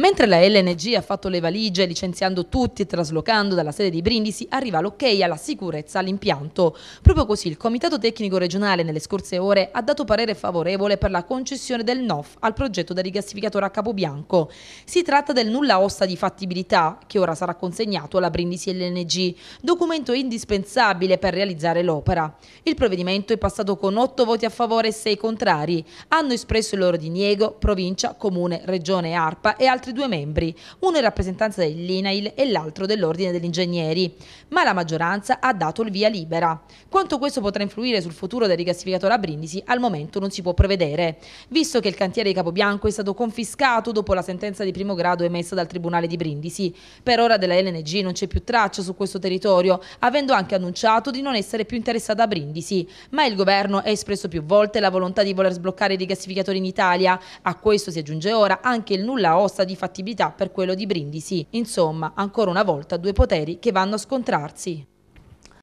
Mentre la LNG ha fatto le valigie licenziando tutti e traslocando dalla sede di Brindisi, arriva l'ok alla sicurezza all'impianto. Proprio così il Comitato Tecnico Regionale nelle scorse ore ha dato parere favorevole per la concessione del NOF al progetto da rigassificatore a Capobianco. Si tratta del nulla osta di fattibilità che ora sarà consegnato alla Brindisi LNG, documento indispensabile per realizzare l'opera. Il provvedimento è passato con 8 voti a favore e 6 contrari. Hanno espresso il loro diniego provincia, comune, regione, ARPA e altri altri due membri, uno in rappresentanza dell'INAIL e l'altro dell'Ordine degli Ingegneri, ma la maggioranza ha dato il via libera. Quanto questo potrà influire sul futuro del rigassificatore a Brindisi al momento non si può prevedere, visto che il cantiere di Capobianco è stato confiscato dopo la sentenza di primo grado emessa dal Tribunale di Brindisi. Per ora della LNG non c'è più traccia su questo territorio, avendo anche annunciato di non essere più interessata a Brindisi, ma il governo ha espresso più volte la volontà di voler sbloccare i rigassificatori in Italia. A questo si aggiunge ora anche il nulla osta di fattibilità per quello di Brindisi. Insomma, ancora una volta due poteri che vanno a scontrarsi.